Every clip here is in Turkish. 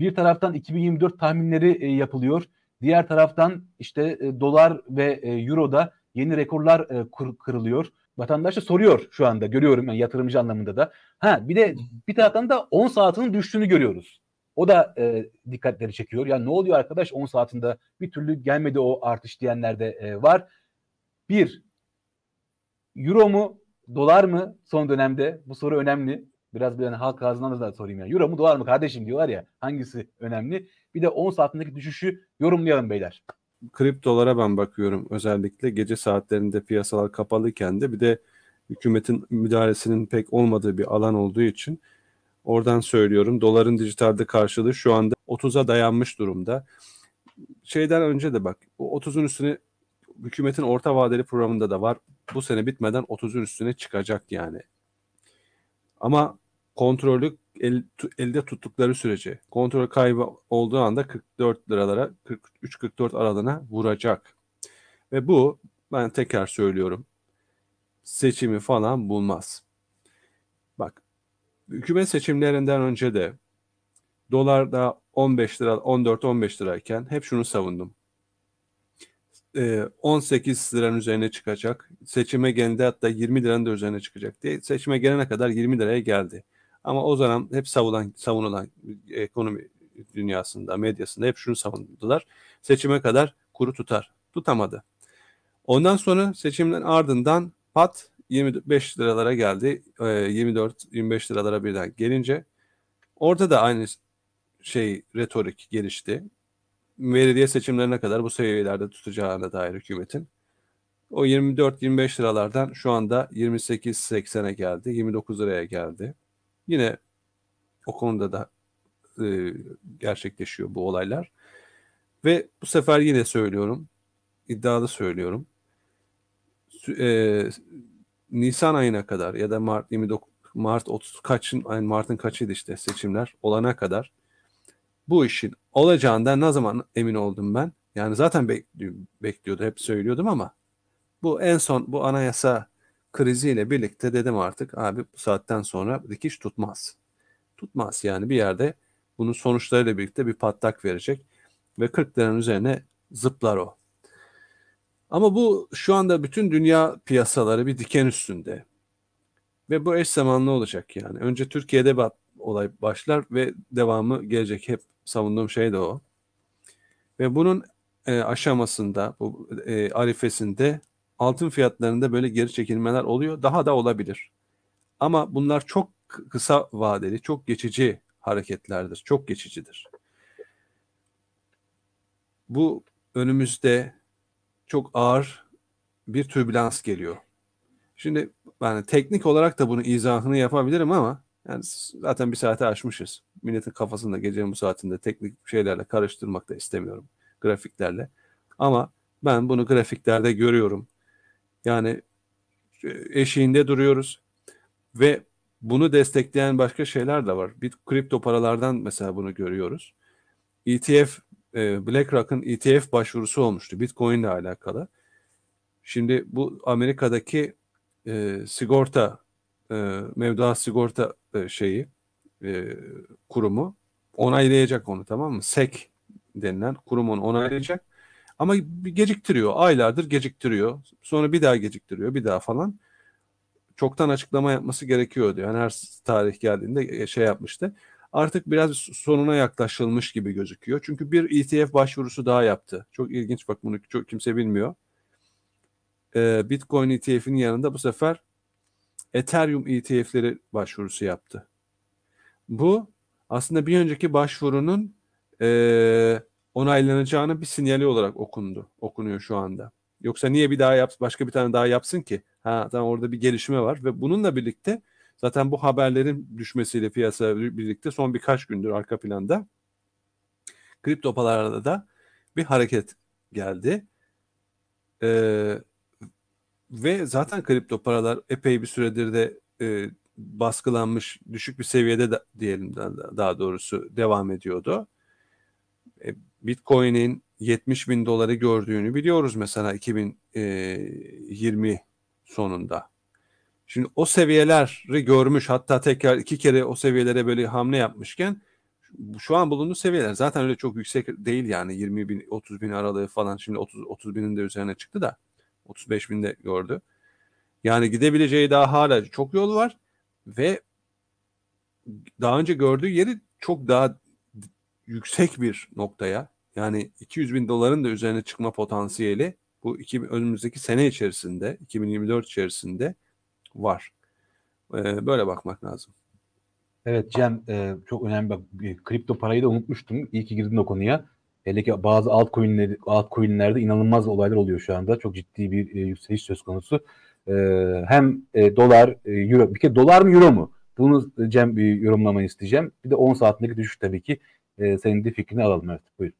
Bir taraftan 2024 tahminleri e, yapılıyor. Diğer taraftan işte e, dolar ve e, euroda yeni rekorlar e, kur, kırılıyor. Vatandaş da soruyor şu anda görüyorum yani yatırımcı anlamında da. Ha bir de bir taraftan da 10 saatinin düştüğünü görüyoruz. O da e, dikkatleri çekiyor. Yani ne oluyor arkadaş 10 saatinde bir türlü gelmedi o artış diyenler de e, var. Bir, euro mu dolar mı son dönemde? Bu soru önemli. Biraz bir hani halk ağzından da sorayım ya. Euro mu dolar mı kardeşim diyorlar ya. Hangisi önemli? Bir de 10 saatindeki düşüşü yorumlayalım beyler. Kriptolara ben bakıyorum. Özellikle gece saatlerinde piyasalar kapalıyken de bir de hükümetin müdahalesinin pek olmadığı bir alan olduğu için oradan söylüyorum. Doların dijitalde karşılığı şu anda 30'a dayanmış durumda. Şeyden önce de bak 30'un üstüne hükümetin orta vadeli programında da var. Bu sene bitmeden 30'un üstüne çıkacak yani. Ama kontrolü el, elde tuttukları sürece kontrol kaybı olduğu anda 44 liralara 43-44 aralığına vuracak. Ve bu ben tekrar söylüyorum seçimi falan bulmaz. Bak hükümet seçimlerinden önce de dolar da 15 lira 14-15 lirayken hep şunu savundum. 18 ee, liranın üzerine çıkacak. Seçime geldi hatta 20 liranın da üzerine çıkacak diye. Seçime gelene kadar 20 liraya geldi. Ama o zaman hep savunan, savunulan e, ekonomi dünyasında, medyasında hep şunu savundular. Seçime kadar kuru tutar. Tutamadı. Ondan sonra seçimden ardından pat 25 liralara geldi. 24-25 e, liralara birden gelince orada da aynı şey retorik gelişti. Belediye seçimlerine kadar bu seviyelerde tutacağına dair hükümetin. O 24-25 liralardan şu anda 28-80'e geldi. 29 liraya geldi. Yine o konuda da e, gerçekleşiyor bu olaylar. Ve bu sefer yine söylüyorum, iddialı söylüyorum. E, Nisan ayına kadar ya da Mart 29 Mart 30 kaçın yani Mart'ın kaçıydı işte seçimler olana kadar bu işin olacağından ne zaman emin oldum ben? Yani zaten bekliyordu, bekliyordum, hep söylüyordum ama bu en son bu anayasa kriziyle birlikte dedim artık abi bu saatten sonra dikiş tutmaz. Tutmaz yani bir yerde bunun sonuçlarıyla birlikte bir patlak verecek ve 40 liranın üzerine zıplar o. Ama bu şu anda bütün dünya piyasaları bir diken üstünde. Ve bu eş zamanlı olacak yani. Önce Türkiye'de bir olay başlar ve devamı gelecek. Hep savunduğum şey de o. Ve bunun e, aşamasında, bu e, arifesinde altın fiyatlarında böyle geri çekilmeler oluyor. Daha da olabilir. Ama bunlar çok kısa vadeli, çok geçici hareketlerdir. Çok geçicidir. Bu önümüzde çok ağır bir türbülans geliyor. Şimdi yani teknik olarak da bunu izahını yapabilirim ama yani zaten bir saate aşmışız. Milletin kafasında gecenin bu saatinde teknik şeylerle karıştırmak da istemiyorum. Grafiklerle. Ama ben bunu grafiklerde görüyorum. Yani e, eşiğinde duruyoruz ve bunu destekleyen başka şeyler de var. Bir kripto paralardan mesela bunu görüyoruz. ETF e, BlackRock'ın ETF başvurusu olmuştu Bitcoin ile alakalı. Şimdi bu Amerika'daki e, sigorta e, mevduat sigorta e, şeyi e, kurumu onaylayacak onu tamam mı? SEC denilen kurumun onaylayacak ama geciktiriyor. Aylardır geciktiriyor. Sonra bir daha geciktiriyor. Bir daha falan. Çoktan açıklama yapması gerekiyordu. Yani her tarih geldiğinde e, şey yapmıştı. Artık biraz sonuna yaklaşılmış gibi gözüküyor. Çünkü bir ETF başvurusu daha yaptı. Çok ilginç bak bunu çok kimse bilmiyor. Ee, Bitcoin ETF'in yanında bu sefer Ethereum ETF'leri başvurusu yaptı. Bu aslında bir önceki başvurunun ee, onaylanacağını bir sinyali olarak okundu. Okunuyor şu anda. Yoksa niye bir daha yap, başka bir tane daha yapsın ki? Ha tamam orada bir gelişme var ve bununla birlikte zaten bu haberlerin düşmesiyle piyasa birlikte son birkaç gündür arka planda kripto paralarda da bir hareket geldi. Ee, ve zaten kripto paralar epey bir süredir de e, baskılanmış düşük bir seviyede de, diyelim daha doğrusu devam ediyordu. E, Bitcoin'in 70 bin doları gördüğünü biliyoruz mesela 2020 e, sonunda. Şimdi o seviyeleri görmüş hatta tekrar iki kere o seviyelere böyle hamle yapmışken şu an bulunduğu seviyeler zaten öyle çok yüksek değil yani 20 bin 30 bin aralığı falan şimdi 30 30 binin de üzerine çıktı da 35 binde gördü. Yani gidebileceği daha hala çok yol var ve daha önce gördüğü yeri çok daha yüksek bir noktaya yani 200 bin doların da üzerine çıkma potansiyeli bu iki, önümüzdeki sene içerisinde 2024 içerisinde var. Ee, böyle bakmak lazım. Evet Cem e, çok önemli bak kripto parayı da unutmuştum. İyi ki girdin o konuya. Hele ki bazı altcoin'ler, altcoin'lerde inanılmaz olaylar oluyor şu anda. Çok ciddi bir e, yükseliş söz konusu. E, hem e, dolar, e, euro. Bir kere dolar mı euro mu? Bunu Cem bir yorumlamanı isteyeceğim. Bir de 10 saatindeki düşüş tabii ki e, senin de fikrini alalım evet buyurun.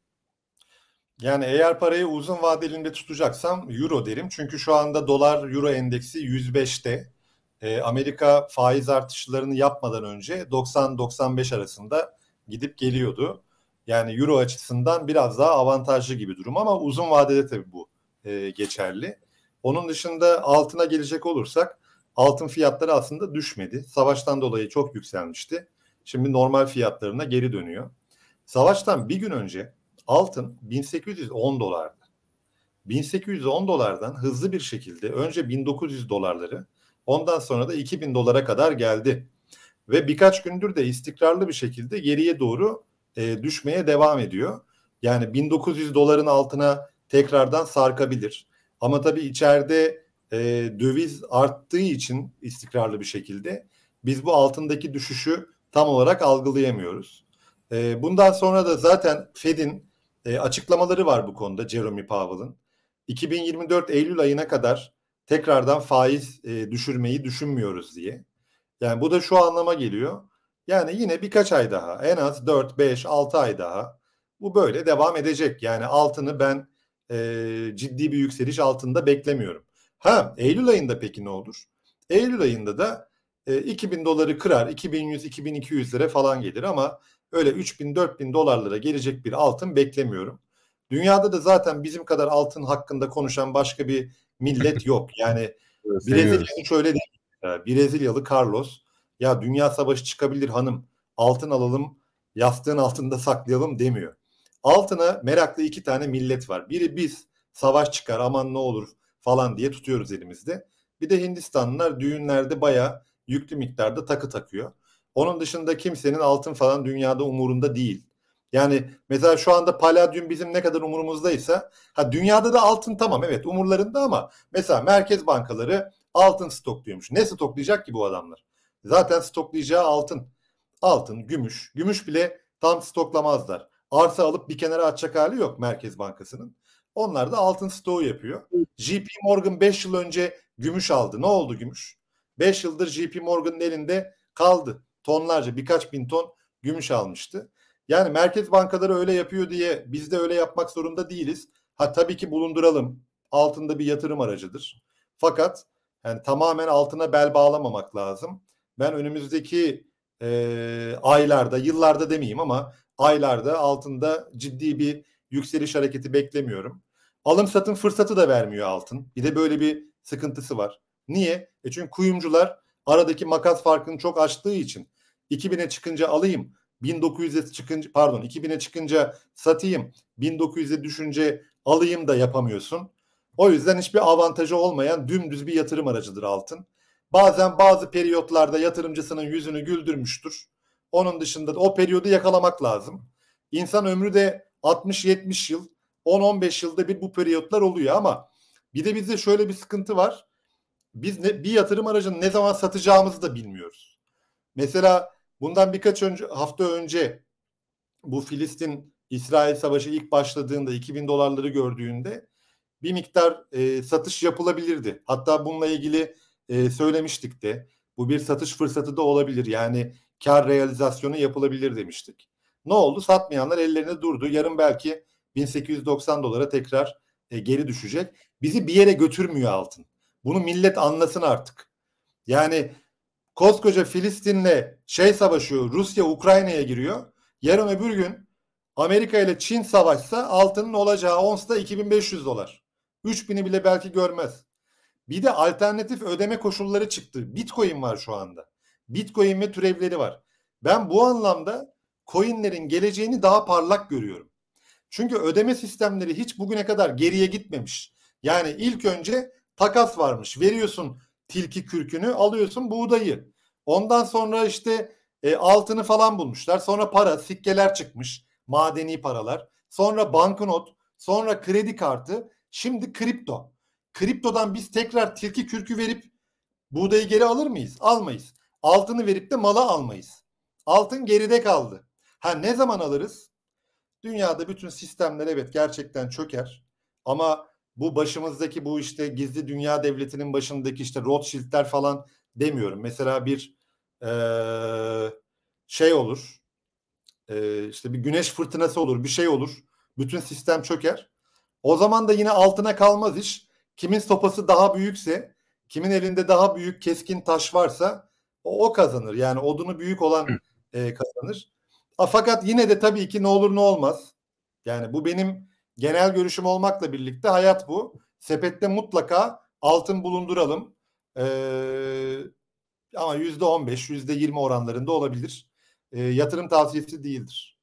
Yani eğer parayı uzun vadelinde tutacaksam euro derim. Çünkü şu anda dolar euro endeksi 105'te. E, ee, Amerika faiz artışlarını yapmadan önce 90-95 arasında gidip geliyordu. Yani euro açısından biraz daha avantajlı gibi durum ama uzun vadede tabii bu e, geçerli. Onun dışında altına gelecek olursak altın fiyatları aslında düşmedi. Savaştan dolayı çok yükselmişti. Şimdi normal fiyatlarına geri dönüyor. Savaştan bir gün önce altın 1810 dolardı. 1810 dolardan hızlı bir şekilde önce 1900 dolarları ondan sonra da 2000 dolara kadar geldi. Ve birkaç gündür de istikrarlı bir şekilde geriye doğru e, düşmeye devam ediyor. Yani 1900 doların altına tekrardan sarkabilir. Ama tabii içeride e, döviz arttığı için istikrarlı bir şekilde biz bu altındaki düşüşü tam olarak algılayamıyoruz. E, bundan sonra da zaten Fed'in e, açıklamaları var bu konuda Jeremy Powell'ın. 2024 Eylül ayına kadar tekrardan faiz e, düşürmeyi düşünmüyoruz diye. Yani bu da şu anlama geliyor. Yani yine birkaç ay daha en az 4, 5, 6 ay daha bu böyle devam edecek. Yani altını ben e, ciddi bir yükseliş altında beklemiyorum. Ha Eylül ayında peki ne olur? Eylül ayında da e, ee, 2000 doları kırar 2100-2200 lira falan gelir ama öyle 3000-4000 dolarlara gelecek bir altın beklemiyorum. Dünyada da zaten bizim kadar altın hakkında konuşan başka bir millet yok. Yani Brezilya'nın şöyle değil. Ee, Brezilyalı Carlos ya dünya savaşı çıkabilir hanım altın alalım yastığın altında saklayalım demiyor. Altına meraklı iki tane millet var. Biri biz savaş çıkar aman ne olur falan diye tutuyoruz elimizde. Bir de Hindistanlılar düğünlerde baya yüklü miktarda takı takıyor. Onun dışında kimsenin altın falan dünyada umurunda değil. Yani mesela şu anda paladyum bizim ne kadar umurumuzdaysa ha dünyada da altın tamam evet umurlarında ama mesela merkez bankaları altın stokluyormuş. Ne stoklayacak ki bu adamlar? Zaten stoklayacağı altın. Altın, gümüş. Gümüş bile tam stoklamazlar. Arsa alıp bir kenara atacak hali yok Merkez Bankası'nın. Onlar da altın stoğu yapıyor. JP Morgan 5 yıl önce gümüş aldı. Ne oldu gümüş? 5 yıldır JP Morgan'ın elinde kaldı. Tonlarca birkaç bin ton gümüş almıştı. Yani merkez bankaları öyle yapıyor diye biz de öyle yapmak zorunda değiliz. Ha tabii ki bulunduralım. Altında bir yatırım aracıdır. Fakat yani tamamen altına bel bağlamamak lazım. Ben önümüzdeki e, aylarda, yıllarda demeyeyim ama aylarda altında ciddi bir yükseliş hareketi beklemiyorum. Alım satım fırsatı da vermiyor altın. Bir de böyle bir sıkıntısı var. Niye? E çünkü kuyumcular aradaki makas farkını çok açtığı için 2000'e çıkınca alayım, 1900'e çıkınca pardon 2000'e çıkınca satayım, 1900'e düşünce alayım da yapamıyorsun. O yüzden hiçbir avantajı olmayan dümdüz bir yatırım aracıdır altın. Bazen bazı periyotlarda yatırımcısının yüzünü güldürmüştür. Onun dışında da o periyodu yakalamak lazım. İnsan ömrü de 60-70 yıl, 10-15 yılda bir bu periyotlar oluyor ama bir de bizde şöyle bir sıkıntı var biz ne, bir yatırım aracını ne zaman satacağımızı da bilmiyoruz. Mesela bundan birkaç önce, hafta önce bu Filistin İsrail savaşı ilk başladığında 2000 dolarları gördüğünde bir miktar e, satış yapılabilirdi. Hatta bununla ilgili e, söylemiştik de bu bir satış fırsatı da olabilir. Yani kar realizasyonu yapılabilir demiştik. Ne oldu? Satmayanlar ellerine durdu. Yarın belki 1890 dolara tekrar e, geri düşecek. Bizi bir yere götürmüyor altın. Bunu millet anlasın artık. Yani koskoca Filistin'le şey savaşıyor. Rusya Ukrayna'ya giriyor. Yarın öbür gün Amerika ile Çin savaşsa altının olacağı ons da 2500 dolar. 3000'i bile belki görmez. Bir de alternatif ödeme koşulları çıktı. Bitcoin var şu anda. Bitcoin ve türevleri var. Ben bu anlamda coinlerin geleceğini daha parlak görüyorum. Çünkü ödeme sistemleri hiç bugüne kadar geriye gitmemiş. Yani ilk önce takas varmış. Veriyorsun tilki kürkünü alıyorsun buğdayı. Ondan sonra işte e, altını falan bulmuşlar. Sonra para, sikkeler çıkmış. Madeni paralar. Sonra banknot. Sonra kredi kartı. Şimdi kripto. Kriptodan biz tekrar tilki kürkü verip buğdayı geri alır mıyız? Almayız. Altını verip de mala almayız. Altın geride kaldı. Ha ne zaman alırız? Dünyada bütün sistemler evet gerçekten çöker. Ama bu başımızdaki bu işte gizli dünya devletinin başındaki işte Rothschild'ler falan demiyorum. Mesela bir e, şey olur e, işte bir güneş fırtınası olur bir şey olur. Bütün sistem çöker. O zaman da yine altına kalmaz iş. Kimin sopası daha büyükse, kimin elinde daha büyük keskin taş varsa o, o kazanır. Yani odunu büyük olan e, kazanır. A, fakat yine de tabii ki ne olur ne olmaz. Yani bu benim Genel görüşüm olmakla birlikte hayat bu. Sepette mutlaka altın bulunduralım. Ee, ama yüzde on beş, yüzde yirmi oranlarında olabilir. E, yatırım tavsiyesi değildir.